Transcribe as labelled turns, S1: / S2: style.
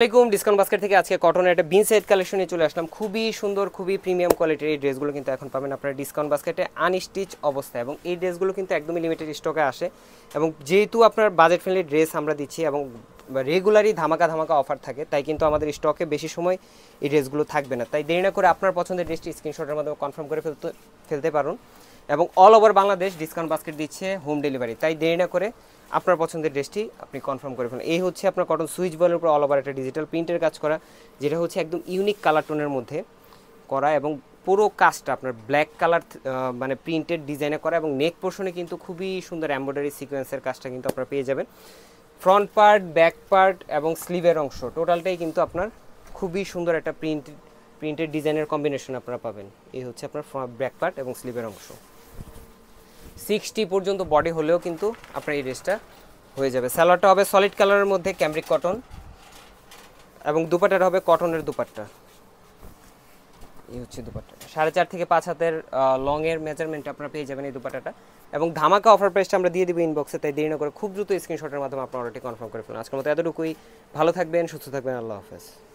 S1: আসসালামাইকুম discount basket থেকে আজকে কটনের একটা বিন সেট কালেকশনে চলে আসলাম খুবই সুন্দর খুবই প্রিমিয়াম কোয়ালিটির এই ড্রেসগুলো কিন্তু এখন পাবেন আপনার ডিসকাউন্ট বাস্কেটে আনস্টিচ অবস্থায় এবং এই ড্রেসগুলো কিন্তু একদমই লিমিটেড স্টকে আসে এবং যেহেতু আপনার বাজেট ফ্রেন্ডলি ড্রেস আমরা দিচ্ছি এবং রেগুলারই ধামাকা ধামাকা অফার থাকে তাই কিন্তু আমাদের স্টকে বেশি সময় এই ড্রেসগুলো থাকবে না তাই দেরি না করে আপনার পছন্দের ড্রেসটি স্ক্রিনশটের মাধ্যমে কনফার্ম করে ফেলতে ফেলতে পারুন এবং all over Bangladesh discount basket দিচ্ছে হোম ডেলিভারি তাই দেরি না করে আপনার পছন্দের ড্রেসটি আপনি কনফার্ম করে ফেলেন এই হচ্ছে আপনার কটন সুইচ বলের উপর অল ওভার একটা ডিজিটাল প্রিন্টের কাজ করা যেটা হচ্ছে একদম ইউনিক কালার টোনের মধ্যে করা এবং পুরো কাজটা আপনার ব্ল্যাক কালার মানে প্রিন্টেড ডিজাইনে করা এবং নেক পোর্শনে কিন্তু খুবই সুন্দর এম্ব্রয়ডারি সিকোয়েন্সের কাজটা কিন্তু আপনারা পেয়ে যাবেন ফ্রন্ট পার্ট ব্যাক পার্ট এবং স্লিভের অংশ টোটালটাই কিন্তু আপনার খুবই সুন্দর একটা প্রিন্ট প্রিন্টেড ডিজাইনের কম্বিনেশন আপনারা পাবেন এই হচ্ছে আপনার ব্যাক পার্ট এবং স্লিভের অংশ সিক্সটি পর্যন্ত বডি হলেও কিন্তু আপনার এই ড্রেসটা হয়ে যাবে স্যালোয়ারটা হবে সলিড কালারের মধ্যে ক্যামব্রিক কটন এবং দুপাট্টাটা হবে কটনের দুপাট্টা এই হচ্ছে দুপাট্টা সাড়ে চার থেকে পাঁচ হাতের লংয়ের মেজারমেন্ট আপনারা পেয়ে যাবেন এই দুপাটাটা এবং ধামাকা অফার প্রাইসটা আমরা দিয়ে দিব ইনবক্সে তাই দেরি না করে খুব দ্রুত স্ক্রিনশটের মাধ্যমে আপনার অর্ডারটি কনফার্ম করে ফেলুন আজকের মতো এতটুকুই ভালো থাকবেন সুস্থ থাকবেন আল্লাহ হাফেজ